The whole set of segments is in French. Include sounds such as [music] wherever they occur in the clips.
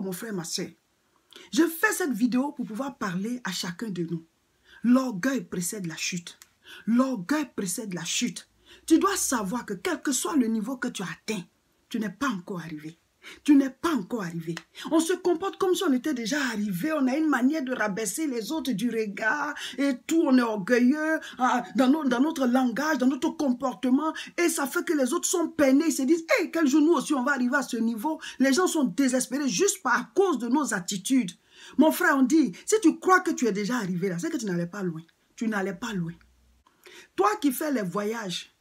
mon frère, ma soeur, je fais cette vidéo pour pouvoir parler à chacun de nous. L'orgueil précède la chute. L'orgueil précède la chute. Tu dois savoir que quel que soit le niveau que tu atteins, tu n'es pas encore arrivé. Tu n'es pas encore arrivé. On se comporte comme si on était déjà arrivé. On a une manière de rabaisser les autres du regard et tout. On est orgueilleux ah, dans, notre langage, dans notre comportement. Et ça fait que les autres sont peinés. Ils se disent, hé, quel jour nous aussi on va arriver à ce niveau. Les gens sont désespérés juste par cause de nos attitudes. Mon frère, on dit, si tu crois que tu es déjà arrivé là, c'est que tu n'allais pas loin. Tu n'allais pas loin. Toi qui fais les voyages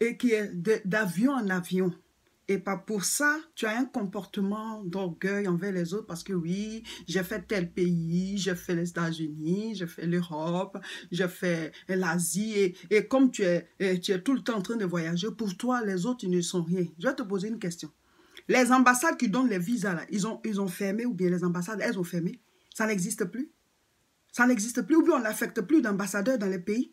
et qui est d'avion en avion, et pas pour ça, tu as un comportement d'orgueil envers les autres parce que oui, j'ai fait tel pays, j'ai fait les États-Unis, j'ai fait l'Europe, j'ai fait l'Asie. Et, comme tu es, tu es tout le temps en train de voyager, pour toi, les autres, ils ne sont rien. Je vais te poser une question. Les ambassades qui donnent les visas, là, ils ont, ils ont fermé ou bien les ambassades, elles ont fermé. Ça n'existe plus. Ça n'existe plus. Ou bien on n'affecte plus d'ambassadeurs dans les pays.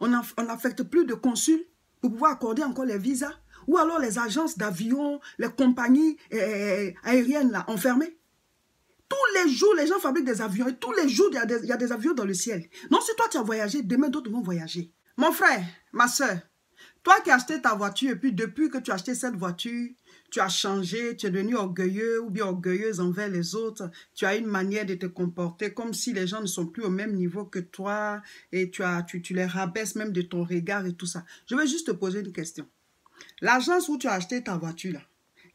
On n'affecte plus de consuls pour pouvoir accorder encore les visas. Ou alors les agences d'avions, les compagnies eh, eh, eh, aériennes là, enfermées. Tous les jours, les gens fabriquent des avions et tous les jours, il y, a des, avions dans le ciel. Non, si toi tu as voyagé, demain d'autres vont voyager. Mon frère, ma soeur, toi qui as acheté ta voiture et puis depuis que tu as acheté cette voiture, tu as changé, tu es devenu orgueilleux ou bien orgueilleuse envers les autres, tu as une manière de te comporter comme si les gens ne sont plus au même niveau que toi et tu, as, tu, tu les rabaisses même de ton regard et tout ça. Je vais juste te poser une question. L'agence où tu as acheté ta voiture, là,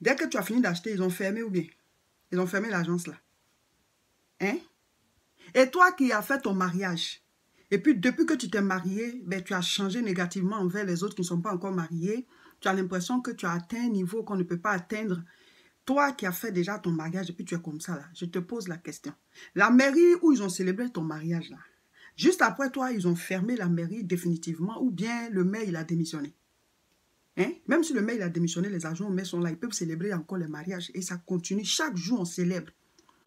dès que tu as fini d'acheter, ils ont fermé ou bien Ils ont fermé l'agence, là. Hein Et toi qui as fait ton mariage, et puis depuis que tu t'es marié, ben, tu as changé négativement envers les autres qui ne sont pas encore mariés, tu as l'impression que tu as atteint un niveau qu'on ne peut pas atteindre. Toi qui as fait déjà ton mariage et puis tu es comme ça, là, je te pose la question. La mairie où ils ont célébré ton mariage, là, juste après toi, ils ont fermé la mairie définitivement ou bien le maire, il a démissionné. Hein? Même si le maire a démissionné, les agents mais sont là, ils peuvent célébrer encore les mariages et ça continue. Chaque jour, on célèbre.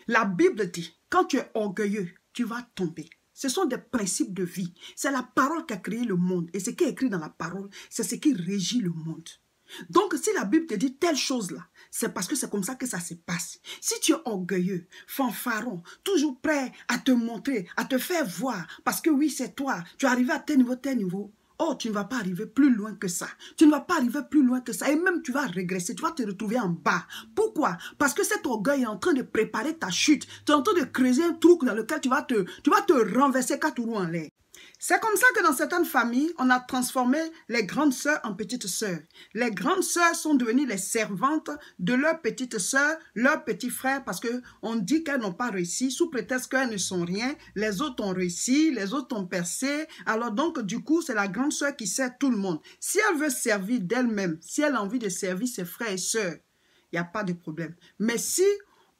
La Bible dit, quand tu es orgueilleux, tu vas tomber. Ce sont des principes de vie. C'est la parole qui a créé le monde. Et ce qui est écrit dans la parole, c'est ce qui régit le monde. Donc, si la Bible te dit telle chose-là, c'est parce que c'est comme ça que ça se passe. Si tu es orgueilleux, fanfaron, toujours prêt à te montrer, à te faire voir, parce que oui, c'est toi, tu es arrivé à tel niveau, tel niveau, Oh, tu ne vas pas arriver plus loin que ça. Tu ne vas pas arriver plus loin que ça. Et même tu vas régresser, tu vas te retrouver en bas. Pourquoi Parce que cet orgueil est en train de préparer ta chute. Tu es en train de creuser un trou dans lequel tu vas te, tu vas te renverser quatre roues en l'air. C'est comme ça que dans certaines familles, on a transformé les grandes sœurs en petites sœurs. Les grandes sœurs sont devenues les servantes de leurs petites sœurs, leurs petits frères, parce que on dit qu'elles n'ont pas réussi, sous prétexte qu'elles ne sont rien. Les autres ont réussi, les autres ont percé. Alors donc, du coup, c'est la grande sœur qui sert tout le monde. Si elle veut servir d'elle-même, si elle a envie de servir ses frères et sœurs, il n'y a pas de problème. Mais si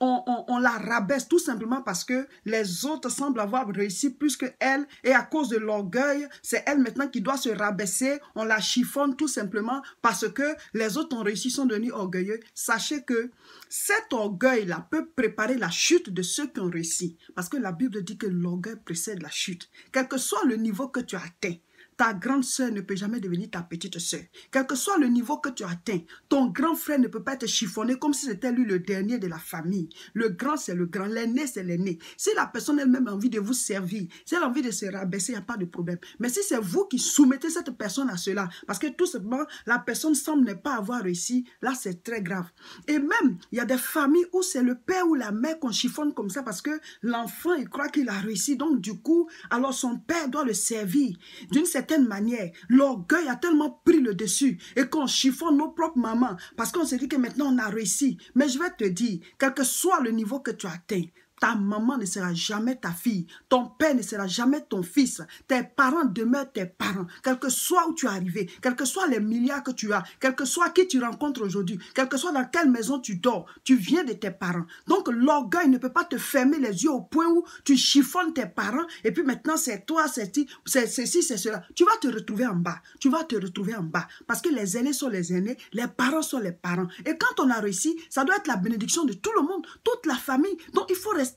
on, la rabaisse tout simplement parce que les autres semblent avoir réussi plus que elle et à cause de l'orgueil, c'est elle maintenant qui doit se rabaisser. On la chiffonne tout simplement parce que les autres ont réussi, sont devenus orgueilleux. Sachez que cet orgueil-là peut préparer la chute de ceux qui ont réussi parce que la Bible dit que l'orgueil précède la chute. Quel que soit le niveau que tu atteint. Ta grande sœur ne peut jamais devenir ta petite sœur. Quel que soit le niveau que tu atteins, ton grand frère ne peut pas te chiffonner comme si c'était lui le dernier de la famille. Le grand, c'est le grand. L'aîné, c'est l'aîné. Si la personne elle-même a envie de vous servir, si elle a envie de se rabaisser, il n'y a pas de problème. Mais si c'est vous qui soumettez cette personne à cela, parce que tout simplement, la personne semble ne pas avoir réussi, là, c'est très grave. Et même, il y a des familles où c'est le père ou la mère qu'on chiffonne comme ça parce que l'enfant, il croit qu'il a réussi. Donc, du coup, alors son père doit le servir d'une certaine manière, l'orgueil a tellement pris le dessus et qu'on chiffonne nos propres mamans parce qu'on se dit que maintenant on a réussi. Mais je vais te dire, quel que soit le niveau que tu atteins, ta maman ne sera jamais ta fille. Ton père ne sera jamais ton fils. Tes parents demeurent tes parents. Quel que soit où tu es arrivé, quel que soit les milliards que tu as, quel que soit qui tu rencontres aujourd'hui, quel que soit dans quelle maison tu dors, tu viens de tes parents. Donc l'orgueil ne peut pas te fermer les yeux au point où tu chiffonnes tes parents et puis maintenant c'est toi, c'est ceci, c'est cela. Tu vas te retrouver en bas. Tu vas te retrouver en bas. Parce que les aînés sont les aînés, les parents sont les parents. Et quand on a réussi, ça doit être la bénédiction de tout le monde, toute la famille. Donc il faut rester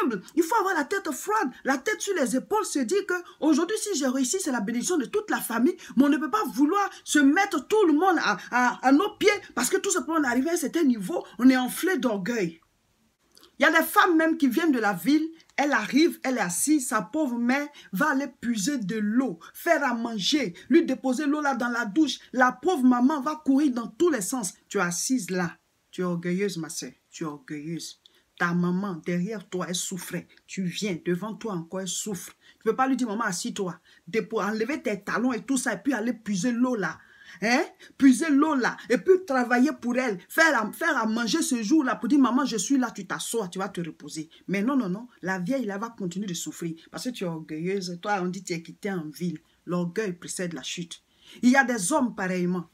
humble. Il faut avoir la tête froide, la tête sur les épaules, se dire que aujourd'hui, si j'ai réussi, c'est la bénédiction de toute la famille. Mais on ne peut pas vouloir se mettre tout le monde à, nos pieds parce que tout simplement, on arrive à un certain niveau, on est enflé d'orgueil. Il y a des femmes même qui viennent de la ville, elle arrive, elle est assise, sa pauvre mère va aller puiser de l'eau, faire à manger, lui déposer l'eau là dans la douche. La pauvre maman va courir dans tous les sens. Tu es assise là, tu es orgueilleuse ma soeur, tu es orgueilleuse. Ta maman, derrière toi, elle souffrait. Tu viens, devant toi encore, elle souffre. Tu ne peux pas lui dire, maman, assis-toi. enlever tes talons et tout ça, et puis aller puiser l'eau là. Hein? Puiser l'eau là. Et puis travailler pour elle. Faire à, faire à manger ce jour-là pour dire, maman, je suis là, tu t'assois, tu vas te reposer. Mais non, non, non. La vieille, elle va continuer de souffrir. Parce que tu es orgueilleuse. Toi, on dit, tu es quitté en ville. L'orgueil précède la chute. Il y a des hommes pareillement.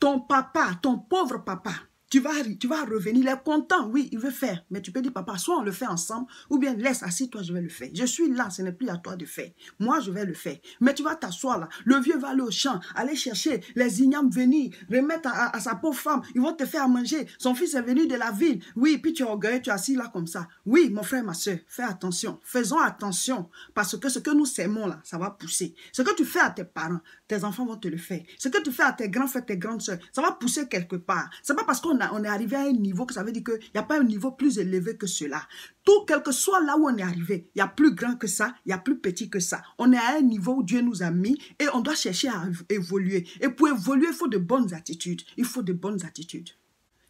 Ton papa, ton pauvre papa, tu vas, tu vas revenir, il est content, oui, il veut faire. Mais tu peux dire, papa, soit on le fait ensemble, ou bien laisse, assis-toi, je vais le faire. Je suis là, ce n'est plus à toi de faire. Moi, je vais le faire. Mais tu vas t'asseoir là. Le vieux va aller au champ, aller chercher les ignames, venir, remettre à, sa pauvre femme. Ils vont te faire manger. Son fils est venu de la ville. Oui, puis tu es tu es assis là comme ça. Oui, mon frère, ma soeur, fais attention. Faisons attention. Parce que ce que nous s'aimons là, ça va pousser. Ce que tu fais à tes parents, tes enfants vont te le faire. Ce que tu fais à tes grands frères, tes grandes soeurs, ça va pousser quelque part. Ce n'est pas parce qu'on est arrivé à un niveau que ça veut dire qu'il n'y a pas un niveau plus élevé que cela. Tout, quel que soit là où on est arrivé, il y a plus grand que ça, il y a plus petit que ça. On est à un niveau où Dieu nous a mis et on doit chercher à évoluer. Et pour évoluer, il faut de bonnes attitudes. Il faut de bonnes attitudes.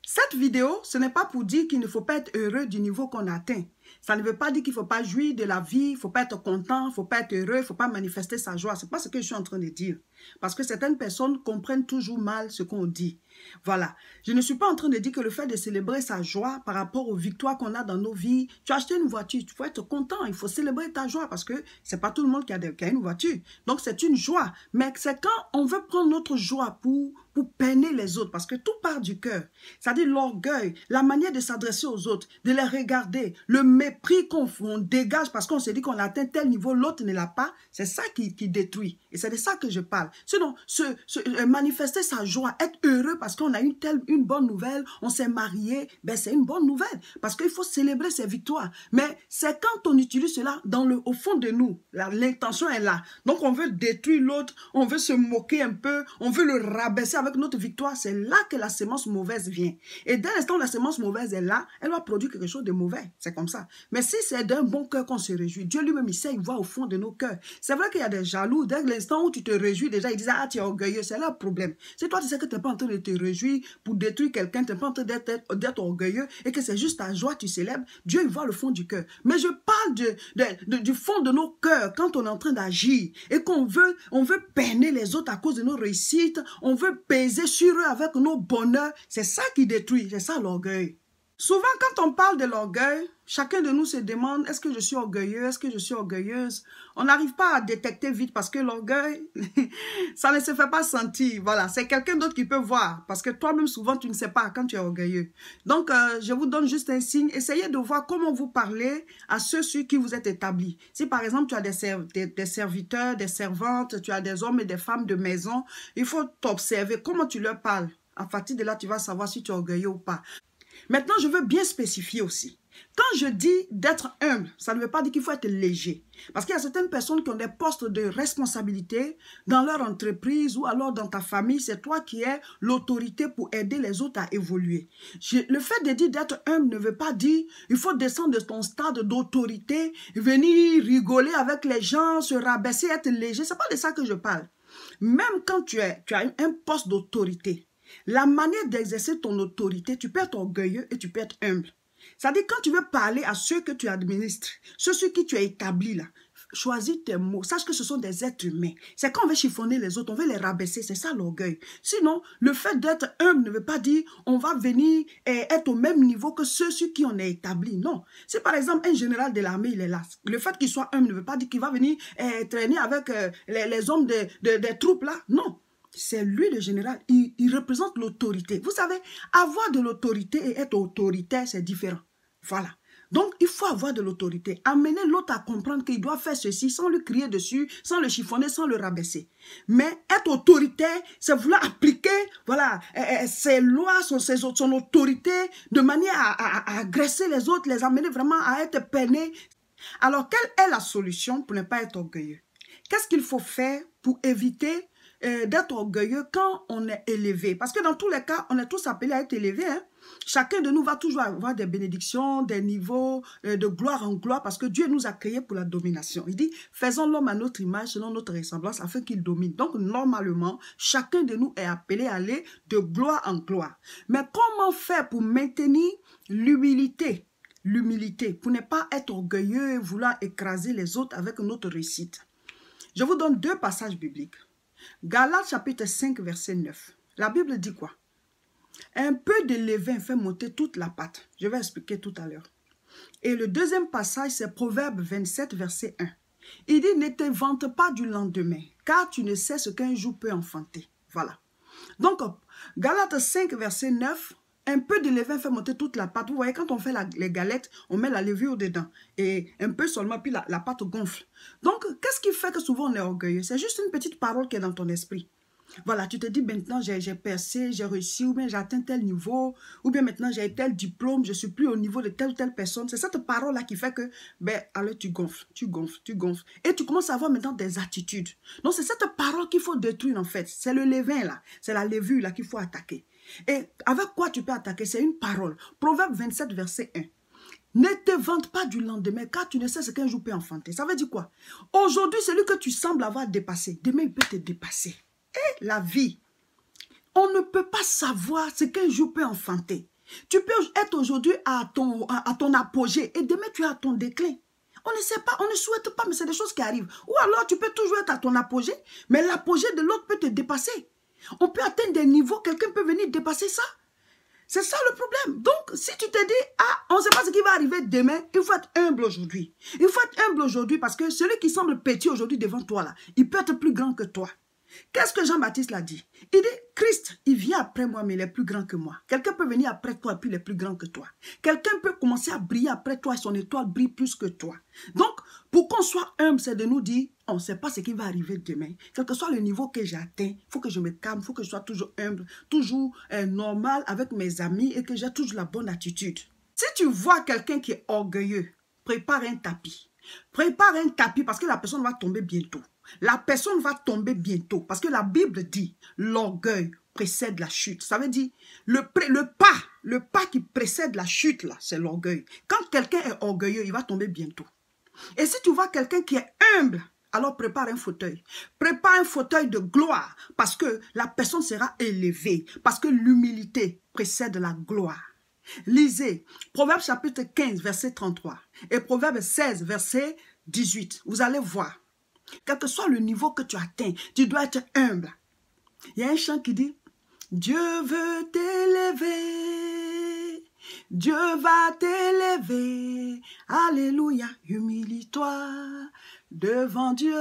Cette vidéo, ce n'est pas pour dire qu'il ne faut pas être heureux du niveau qu'on atteint. Ça ne veut pas dire qu'il ne faut pas jouir de la vie, il ne faut pas être content, il ne faut pas être heureux, il ne faut pas manifester sa joie. Ce n'est pas ce que je suis en train de dire. Parce que certaines personnes comprennent toujours mal ce qu'on dit. Voilà. Je ne suis pas en train de dire que le fait de célébrer sa joie par rapport aux victoires qu'on a dans nos vies, tu as acheté une voiture, tu faut être content, il faut célébrer ta joie parce que c'est pas tout le monde qui a, une voiture. Donc c'est une joie. Mais c'est quand on veut prendre notre joie pour, pour peiner les autres parce que tout part du cœur. C'est-à-dire l'orgueil, la manière de s'adresser aux autres, de les regarder, le mépris qu'on dégage parce qu'on se dit qu'on atteint tel niveau, l'autre ne l'a pas, c'est ça qui, qui détruit. Et c'est de ça que je parle. Sinon, se, euh, manifester sa joie, être heureux parce qu'on a une telle, une bonne nouvelle, on s'est marié, ben c'est une bonne nouvelle, parce qu'il faut célébrer ses victoires. Mais c'est quand on utilise cela dans le, au fond de nous, l'intention est là. Donc on veut détruire l'autre, on veut se moquer un peu, on veut le rabaisser avec notre victoire. C'est là que la semence mauvaise vient. Et dès l'instant où la semence mauvaise est là, elle va produire quelque chose de mauvais. C'est comme ça. Mais si c'est d'un bon cœur qu'on se réjouit, Dieu lui-même, il sait, il voit au fond de nos cœurs. C'est vrai qu'il y a des jaloux. Dès l'instant où tu te réjouis, déjà, ils disent, ah, tu es orgueilleux, c'est le problème. C'est toi, tu sais que tu n'es pas en train de te pour détruire quelqu'un, tu n'es pas en train d'être orgueilleux et que c'est juste ta joie tu célèbres. Dieu, il voit le fond du cœur. Mais je parle du fond de nos cœurs quand on est en train d'agir et qu'on veut, on veut peiner les autres à cause de nos réussites, on veut peser sur eux avec nos bonheurs. C'est ça qui détruit, c'est ça l'orgueil. Souvent, quand on parle de l'orgueil, Chacun de nous se demande, est-ce que je suis orgueilleux, est-ce que je suis orgueilleuse On n'arrive pas à détecter vite parce que l'orgueil, [laughs] ça ne se fait pas sentir. Voilà, c'est quelqu'un d'autre qui peut voir parce que toi-même, souvent, tu ne sais pas quand tu es orgueilleux. Donc, euh, je vous donne juste un signe. Essayez de voir comment vous parlez à ceux sur qui vous êtes établis. Si, par exemple, tu as des, des, des serviteurs, des servantes, tu as des hommes et des femmes de maison, il faut t'observer comment tu leur parles. À partir de là, tu vas savoir si tu es orgueilleux ou pas. Maintenant, je veux bien spécifier aussi. Quand je dis d'être humble, ça ne veut pas dire qu'il faut être léger. Parce qu'il y a certaines personnes qui ont des postes de responsabilité dans leur entreprise ou alors dans ta famille. C'est toi qui es l'autorité pour aider les autres à évoluer. Le fait de dire d'être humble ne veut pas dire qu'il faut descendre de ton stade d'autorité, venir rigoler avec les gens, se rabaisser, être léger. Ce n'est pas de ça que je parle. Même quand tu, es, tu as un poste d'autorité, la manière d'exercer ton autorité, tu peux être orgueilleux et tu peux être humble cest à quand tu veux parler à ceux que tu administres, ceux sur qui tu as établi là, choisis tes mots. Sache que ce sont des êtres humains. C'est quand on veut chiffonner les autres, on veut les rabaisser. C'est ça l'orgueil. Sinon, le fait d'être humble ne veut pas dire on va venir eh, être au même niveau que ceux sur qui on est établi. Non. Si par exemple un général de l'armée, il est là, le fait qu'il soit humble ne veut pas dire qu'il va venir eh, traîner avec euh, les, hommes des troupes là. Non c'est lui le général. Il, représente l'autorité. Vous savez, avoir de l'autorité et être autoritaire, c'est différent. Voilà. Donc, il faut avoir de l'autorité. Amener l'autre à comprendre qu'il doit faire ceci sans lui crier dessus, sans le chiffonner, sans le rabaisser. Mais être autoritaire, c'est vouloir appliquer voilà, eh, eh, eh, ses lois, son, ses, son autorité de manière à, à agresser les autres, les amener vraiment à être peinés. Alors, quelle est la solution pour ne pas être orgueilleux Qu'est-ce qu'il faut faire pour éviter euh, d'être orgueilleux quand on est élevé. Parce que dans tous les cas, on est tous appelés à être élevés. Hein. Chacun de nous va toujours avoir des bénédictions, des niveaux euh, de gloire en gloire parce que Dieu nous a créés pour la domination. Il dit, faisons l'homme à notre image, selon notre ressemblance, afin qu'il domine. Donc, normalement, chacun de nous est appelé à aller de gloire en gloire. Mais comment faire pour maintenir l'humilité L'humilité, pour ne pas être orgueilleux et vouloir écraser les autres avec notre réussite. Je vous donne deux passages bibliques. Galates chapitre 5, verset 9. La Bible dit quoi Un peu de levain fait monter toute la pâte. Je vais expliquer tout à l'heure. Et le deuxième passage, c'est Proverbe 27, verset 1. Il dit, ne te pas du lendemain, car tu ne sais ce qu'un jour peut enfanter. Voilà. Donc, Galates 5, verset 9, un peu de levain fait monter toute la pâte. Vous voyez, quand on fait les galettes, on met la levure dedans. Et un peu seulement, puis la, pâte gonfle. Donc, qu'est-ce qui fait que souvent on est orgueilleux C'est juste une petite parole qui est dans ton esprit. Voilà, tu te dis maintenant j'ai percé, j'ai réussi, ou bien j'ai atteint tel niveau, ou bien maintenant j'ai tel diplôme, je suis plus au niveau de telle ou telle personne. C'est cette parole-là qui fait que, ben, alors tu gonfles, tu gonfles, tu gonfles. Et tu commences à avoir maintenant des attitudes. Donc c'est cette parole qu'il faut détruire en fait. C'est le levain là, c'est la levure là qu'il faut attaquer. Et avec quoi tu peux attaquer C'est une parole. Proverbe 27, verset 1. Ne te vante pas du lendemain, car tu ne sais ce qu'un jour peut enfanter. Ça veut dire quoi Aujourd'hui, c'est celui que tu sembles avoir dépassé, demain, il peut te dépasser. Et eh, la vie, on ne peut pas savoir ce qu'un jour peut enfanter. Tu peux être aujourd'hui à ton, à, ton apogée et demain, tu es à ton déclin. On ne sait pas, on ne souhaite pas, mais c'est des choses qui arrivent. Ou alors, tu peux toujours être à ton apogée, mais l'apogée de l'autre peut te dépasser. On peut atteindre des niveaux, quelqu'un peut venir dépasser ça. C'est ça le problème. Donc, si tu te dis, ah, on ne sait pas ce qui va arriver demain, il faut être humble aujourd'hui. Il faut être humble aujourd'hui parce que celui qui semble petit aujourd'hui devant toi, là, il peut être plus grand que toi. Qu'est-ce que Jean-Baptiste l'a dit Il dit, Christ, il vient après moi, mais il est plus grand que moi. Quelqu'un peut venir après toi, puis il est plus grand que toi. Quelqu'un peut commencer à briller après toi, et son étoile brille plus que toi. Donc, pour qu'on soit humble, c'est de nous dire, on ne sait pas ce qui va arriver demain. Quel que soit le niveau que j'atteins, il faut que je me calme, il faut que je sois toujours humble, toujours euh, normal avec mes amis et que j'ai toujours la bonne attitude. Si tu vois quelqu'un qui est orgueilleux, prépare un tapis. Prépare un tapis parce que la personne va tomber bientôt. La personne va tomber bientôt parce que la Bible dit l'orgueil précède la chute. Ça veut dire le, le pas, le pas qui précède la chute là, c'est l'orgueil. Quand quelqu'un est orgueilleux, il va tomber bientôt. Et si tu vois quelqu'un qui est humble, alors prépare un fauteuil. Prépare un fauteuil de gloire parce que la personne sera élevée, parce que l'humilité précède la gloire. Lisez Proverbe chapitre 15, verset 33 et Proverbe 16, verset 18. Vous allez voir. Quel que soit le niveau que tu atteins, tu dois être humble. Il y a un chant qui dit, Dieu veut t'élever, Dieu va t'élever, Alléluia, humilie-toi, Devant Dieu,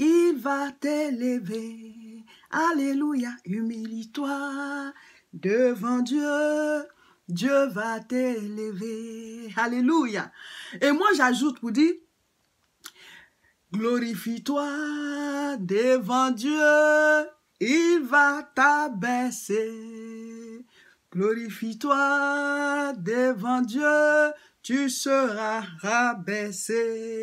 il va t'élever. Alléluia, humilie-toi. Devant Dieu, Dieu va t'élever. Alléluia. Et moi, j'ajoute pour dire, glorifie-toi devant Dieu, il va t'abaisser. Glorifie-toi devant Dieu, tu seras rabaissé.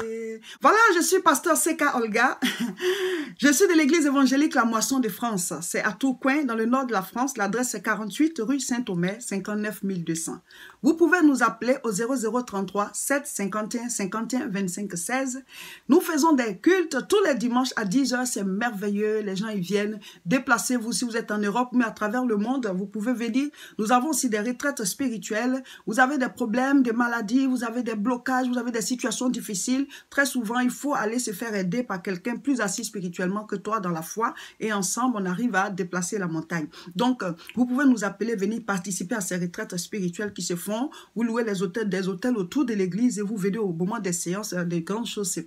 Voilà, je suis pasteur Seka Olga. [laughs] Je suis de l'église évangélique La Moisson de France. C'est à Tourcoing, dans le nord de la France. L'adresse est 48 rue Saint-Omer, 59 200. Vous pouvez nous appeler au 0033 751 51 25 16. Nous faisons des cultes tous les dimanches à 10h. C'est merveilleux. Les gens y viennent. Déplacez-vous si vous êtes en Europe, mais à travers le monde, vous pouvez venir. Nous avons aussi des retraites spirituelles. Vous avez des problèmes, des maladies vous avez des blocages, vous avez des situations difficiles, très souvent, il faut aller se faire aider par quelqu'un plus assis spirituellement que toi dans la foi et ensemble, on arrive à déplacer la montagne. Donc, euh, vous pouvez nous appeler, venir participer à ces retraites spirituelles qui se font. Vous louez les hôtels, des hôtels autour de l'église et vous venez au moment des séances, euh, des grandes choses